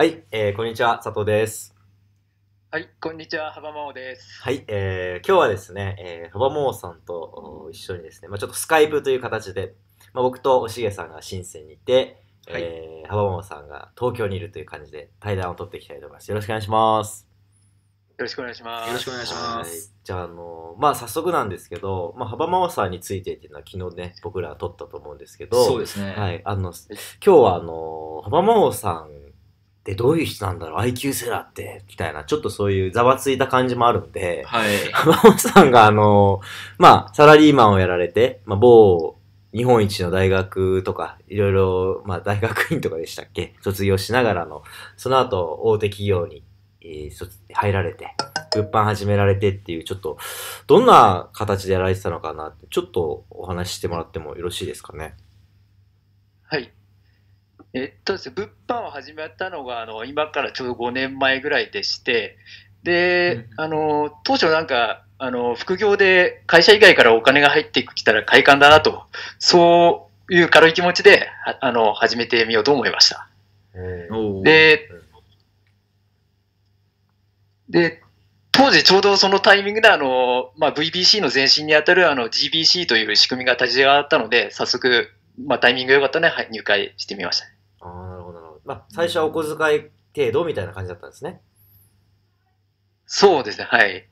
はい、えー、こんにちは、佐藤です。はい、こんにちは、幅真央です。はい、えー、今日はですね、えー、幅真央さんと一緒にですね、まあ、ちょっとスカイプという形で、まあ、僕とおしげさんが深センにいて、はい、えー、幅真央さんが東京にいるという感じで対談を取っていきたいと思います。よろしくお願いします。よろしくお願いします。よろしくお願いします。じゃあ、あのー、まあ、早速なんですけど、まあ、幅真央さんについてっていうのは昨日ね、僕ら取ったと思うんですけど、そうですね。はい、あの、今日はあのー、幅真央さんでどういう人なんだろう ?IQ セラーって、みたいな、ちょっとそういうざわついた感じもあるんで、はい。浜さんが、あの、まあ、サラリーマンをやられて、まあ、某、日本一の大学とか、いろいろ、まあ、大学院とかでしたっけ卒業しながらの、その後、大手企業に、えー、入られて、物販始められてっていう、ちょっと、どんな形でやられてたのかなって、ちょっとお話ししてもらってもよろしいですかね。はい。えっとですね、物販を始めたのがあの今からちょうど5年前ぐらいでして、で、あの当初なんかあの副業で会社以外からお金が入ってきたら快感だなと、そういう軽い気持ちであの始めてみようと思いました。で、で、当時ちょうどそのタイミングであの、まあ、VBC の前身にあたるあの GBC という仕組みが立ち上がったので、早速、まあ、タイミングが良かったので、はい、入会してみました、まあ、最初はお小遣い程度みたいな感じだったんですね。そうですね、はい。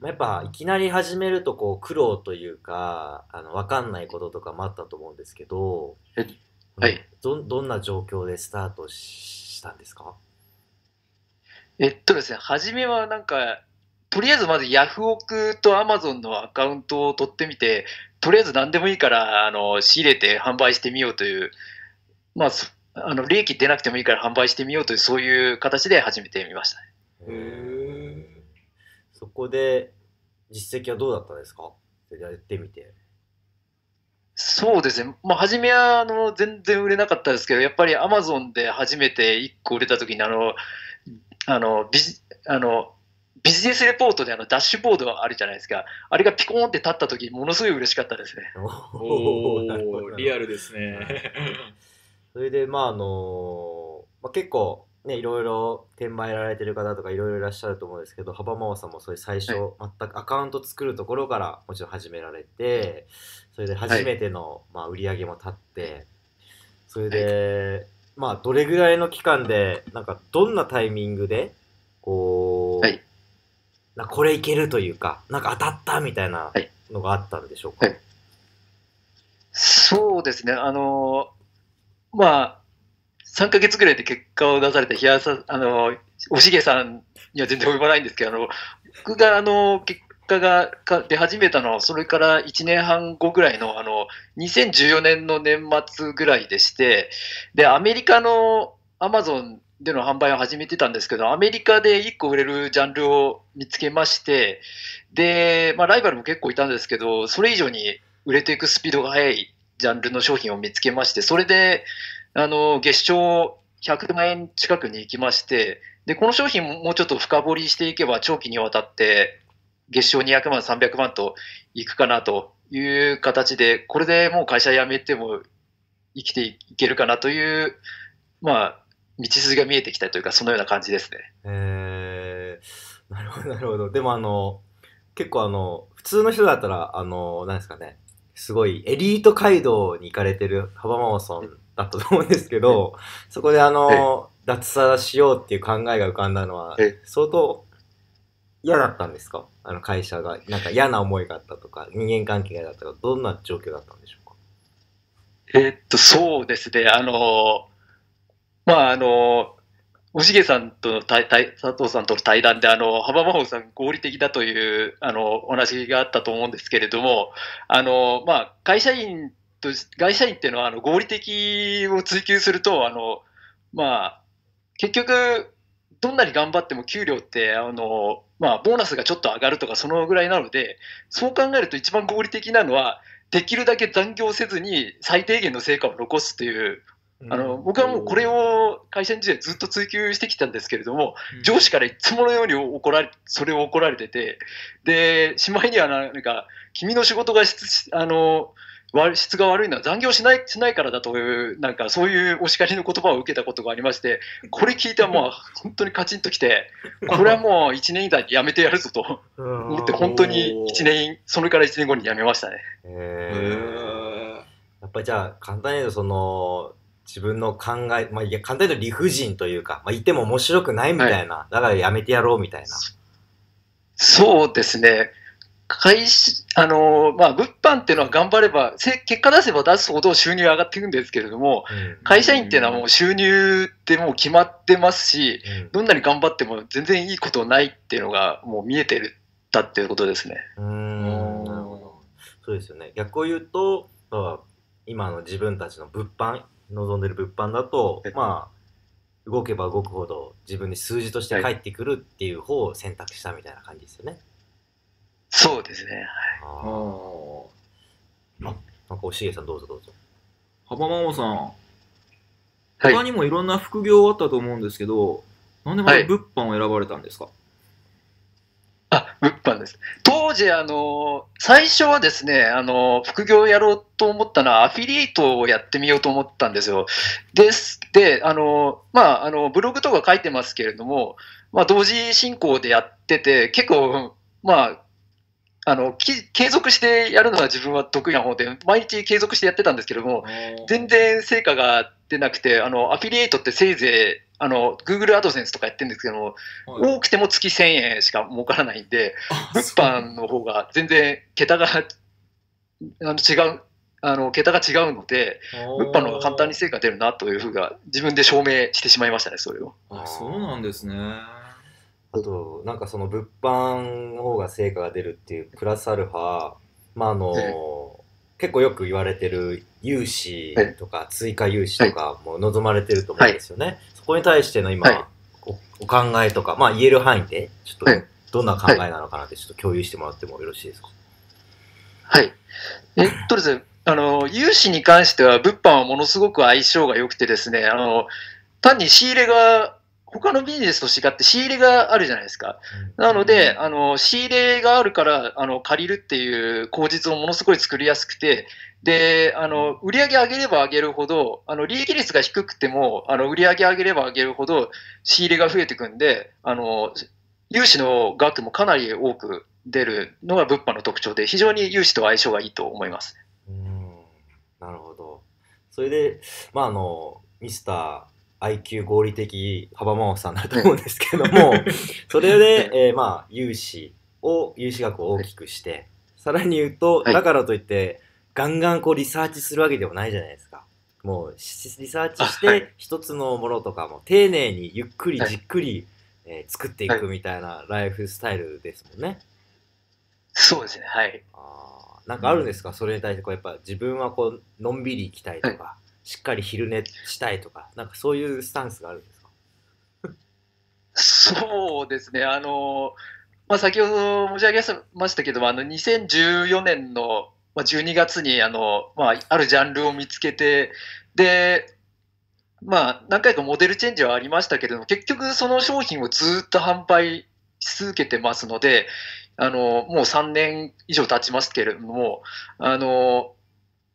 まあ、やっぱいきなり始めるとこう苦労というかあの分かんないこととかもあったと思うんですけど、はい、どどんな状況でスタートしたんですかえっとですね初めはなんかとりあえずまずヤフオクとアマゾンのアカウントを取ってみてとりあえず何でもいいからあの仕入れて販売してみようという、まあ、あの利益出なくてもいいから販売してみようというそういう形で始めてみました、ね、へそこで実績はどうだったんですかやってみてそうですね、まあ、初めはあの全然売れなかったですけどやっぱりアマゾンで初めて1個売れた時にあのあのビジあのビジネスレポートであのダッシュボードあるじゃないですか、あれがピコーンって立った時ものすごい嬉しかったですね。おお、リアルですね。それで、まあ、あのまあ、結構、ね、いろいろ転売やられてる方とかいろいろいらっしゃると思うんですけど、幅ママさんもそういう最初、はい、全くアカウント作るところからもちろん始められて、それで初めての、はい、まあ、売り上げも立って、それで、はい、まあ、どれぐらいの期間で、なんか、どんなタイミングで、こう、なこれいけるというか、なんか当たったみたいなのがあったんでしょうか。そうですね、あのーまあ、3か月ぐらいで結果を出された冷やさ、あの、おしげさんには全然及ばないんですけど、あの、僕があの、結果が出始めたのは、それから1年半後ぐらいの、あの、2014年の年末ぐらいでして、で、アメリカのアマゾンでの販売を始めてたんですけど、アメリカで1個売れるジャンルを見つけまして、で、まあ、ライバルも結構いたんですけど、それ以上に売れていくスピードが速いジャンルの商品を見つけまして、それで、あの、月賞100万円近くに行きまして、で、この商品もうちょっと深掘りしていけば、長期にわたって、月賞200万、300万といくかなという形で、これでもう会社辞めても生きていけるかなという、まあ、道筋が見えてきたというか、そのような感じですね。えー、なるほど、なるほど。でも、あの、結構、あの、普通の人だったら、あの、なんですかね、すごいエリート街道に行かれてる幅ママソンだったと思うんですけど、そこであの、脱サラしようっていう考えが浮かんだのは、相当嫌だったんですかあの会社が。なんか嫌な思いがあったとか、人間関係が嫌だったとか、どんな状況だったんでしょうかえっと、そうですね。あの、まあ、あの、おしげさんとたた佐藤さんとの対談で、あの、幅真帆さん合理的だという、あの、お話があったと思うんですけれども、あの、まあ、会社員と、会社員っていうのは、あの、合理的を追求すると、あの、まあ、結局、どんなに頑張っても給料って、あの、まあ、ボーナスがちょっと上がるとか、そのぐらいなので、そう考えると一番合理的なのは、できるだけ残業せずに最低限の成果を残すというあの僕はもうこれを会社時代ずっと追求してきたんですけれども、うん、上司からいつものように怒られそれを怒られててでしまいにはなんか君の仕事が質あの質が悪いのは残業しないしないからだというなんかそういうお叱りの言葉を受けたことがありましてこれ聞いてはもう本当にカチンときてこれはもう1年以内にやめてやるぞと思って本当に1年それから1年後にやめましたね。やっぱりじゃあ簡単に言うとその自分の考え、まあ、いや、簡単に言うと理不尽というか、まあ、いても面白くないみたいな、はい、だからやめてやろうみたいな。そうですね。会社、あのまあ、物販っていうのは頑張れば、せ結果出せば出すほど収入上がっていくんですけれども、うん、会社員っていうのはもう収入ってもう決まってますし、うん、どんなに頑張っても全然いいことないっていうのがもう見えてるだっていうことですね。うん、なるほど。そうですよね。逆を言うと、今の自分たちの物販望んでる物販だと、まあ、動けば動くほど自分で数字として返ってくるっていう方を選択したみたいな感じですよね。そうですね。はい。ああ。なんかおしげさんどうぞどうぞ。浜ママさん、他にもいろんな副業あったと思うんですけど、はい、なんでまた物販を選ばれたんですか、はい物販です。当時、あの、最初はですね、あの、副業をやろうと思ったのは、アフィリエイトをやってみようと思ったんですよ。です。で、あの、まあ、あの、ブログとか書いてますけれども、まあ、同時進行でやってて、結構、まあ、あの、継続してやるのは自分は得意な方で、毎日継続してやってたんですけれども、全然成果が出なくて、あの、アフィリエイトってせいぜいあの、Google アドセンスとかやってるんですけども、はい、多くても月1000円しか儲からないんで、物販の方が全然桁が、あの、違う、あの、桁が違うので、物販の方が簡単に成果出るなというふうが、自分で証明してしまいましたね、それを。あ、そうなんですね。あと、なんかその物販の方が成果が出るっていう、プラスアルファ、まああの、結構よく言われてる融資とか追加融資とかも望まれてると思うんですよね。はい、ここに対しての今、はいお、お考えとか、まあ言える範囲で、ちょっと、どんな考えなのかなって、ちょっと共有してもらってもよろしいですか。はい。えっとですね、あの、融資に関しては、物販はものすごく相性が良くてですね、あの、単に仕入れが他のビジネスと違って仕入れがあるじゃないですか。なので、あの、仕入れがあるから、あの、借りるっていう口実をものすごい作りやすくて、で、あの、売上上げれば上げるほど、あの、利益率が低くても、あの、売上上げれば上げるほど、仕入れが増えていくんで、あの、融資の額もかなり多く出るのが物販の特徴で、非常に融資と相性がいいと思います。うん、なるほど。それで、まあ、あの、ミスター、IQ 合理的幅回さんだると思うんですけども、それで、えー、まあ、融資を、融資額を大きくして、さらに言うと、だからといって、ガンガンこうリサーチするわけでもないじゃないですか。もうリサーチして、一つのものとかも丁寧にゆっくりじっくり、えー、作っていくみたいなライフスタイルですもんね。そうですね、はい。あなんかあるんですか、それに対してこうやっぱ自分はこうのんびり行きたいとか、しっかり昼寝したいとか、なんかそういうスタンスがあるんですかそうですね、あの、まあ、先ほど申し上げましたけども、あの2014年の12月にあの、まあ、あるジャンルを見つけて、で、まあ、何回かモデルチェンジはありましたけれども、結局その商品をずっと販売し続けてますので、あの、もう3年以上経ちますけれども、あの、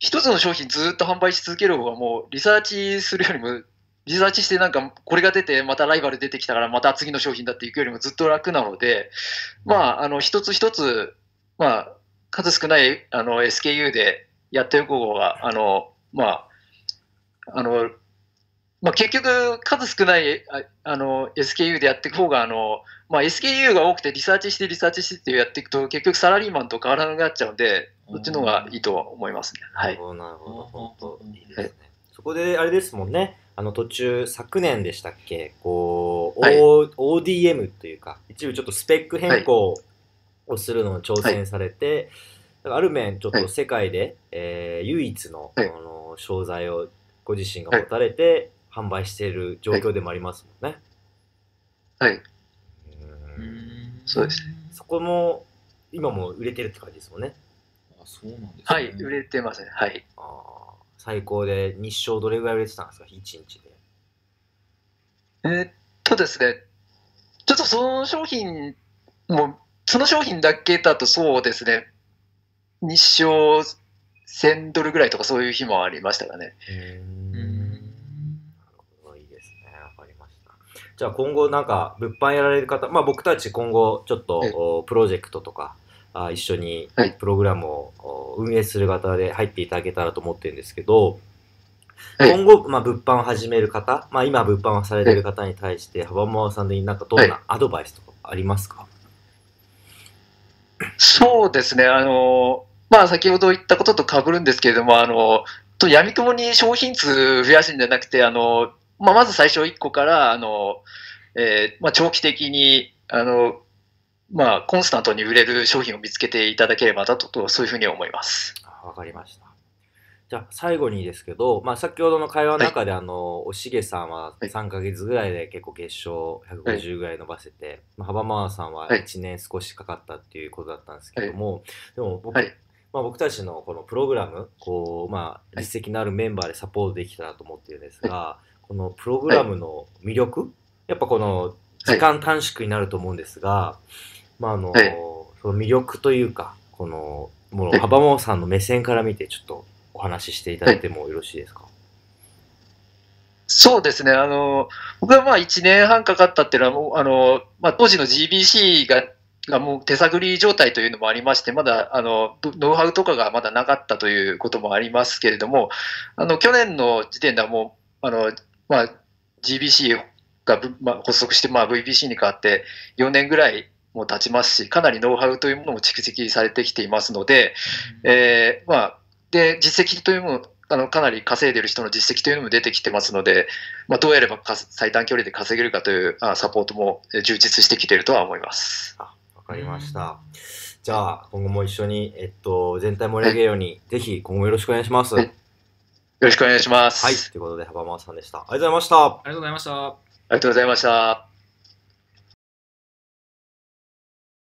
一つの商品ずっと販売し続ける方がもうリサーチするよりもリサーチしてなんかこれが出てまたライバル出てきたからまた次の商品だっていくよりもずっと楽なのでまああの一つ一つまあ数少ないあの SKU でやっておく方があのまああのまあ、結局、数少ないあの SKU でやっていく方があの、まあ、SKU が多くてリサーチしてリサーチしてってやっていくと結局サラリーマンと変わらなくなっちゃうんでそっちの方がいいと思いますね。はい。なるほど、本当いいですね。そこであれですもんね、あの途中、昨年でしたっけ、こう、はい、ODM というか、一部ちょっとスペック変更をするのを挑戦されて、はい、ある面、ちょっと世界で、はい、えー、唯一の,、はの商材をご自身が持たれて、販売している状況でもありますもんね。はい。うんそうですね。そこも、今も売れてるって感じですもんね。あ、そうなんです、ね、はい、売れてますね。はい。あ最高で日照どれぐらい売れてたんですか、1日で。えー、っとですね、ちょっとその商品も、その商品だけだとそうですね、日照1000ドルぐらいとかそういう日もありましたかね。へうんなるいいですね。わかりました。じゃあ今後なんか物販やられる方、まあ僕たち今後ちょっとプロジェクトとかあ一緒にプログラムを運営する方で入っていただけたらと思ってるんですけど、今後、まあ、物販を始める方、まあ、今物販をされている方に対して、幅間さんでなんかどんなアドバイスとかありますか、そうですね、あのまあ、先ほど言ったこととかぶるんですけれども、あのと闇雲に商品数増やすんじゃなくて、あのまあ、まず最初1個から、あのえーまあ、長期的にあのまあ、コンスタントに売れる商品を見つけていただければだと、そういうふうに思います。わかりました。じゃあ、最後にですけど、まあ、先ほどの会話の中で、はい、あの、おしげさんは3ヶ月ぐらいで結構月勝150ぐらい伸ばせて、はい、まあ、幅間さんは1年少しかかったっていうことだったんですけども、はい、でも僕、はいまあ、僕たちのこのプログラム、こう、まあ、実績のあるメンバーでサポートできたらと思っているんですが、このプログラムの魅力、やっぱこの時間短縮になると思うんですが、まああの、はい、その魅力というか、この、もの、幅もさんの目線から見て、ちょっとお話ししていただいてもよろしいですか、はい、そうですね。あの、僕はまあ1年半かかったっていうのは、もう、あの、まあ当時の GBC が、がもう手探り状態というのもありまして、まだあのノウハウとかがまだなかったということもありますけれども、あの去年の時点ではもう、あのまあ、GBC が、まあ、発足して、まあ、VBC に変わって4年ぐらいも立ちますし、かなりノウハウというものも蓄積されてきていますので、うえー、まあ、で実績というものあのかなり稼いでいる人の実績というのも出てきてますので、まあ、どうやればか最短距離で稼げるかというあサポートも充実してきているとは思います。わかりました。じゃあ、今後も一緒に、えっと、全体盛り上げるように、ぜひ今後よろしくお願いします。よろしくお願いします。はい、ということで、幅間さんでした。ありがとうございました。ありがとうございました。ありがとうございました。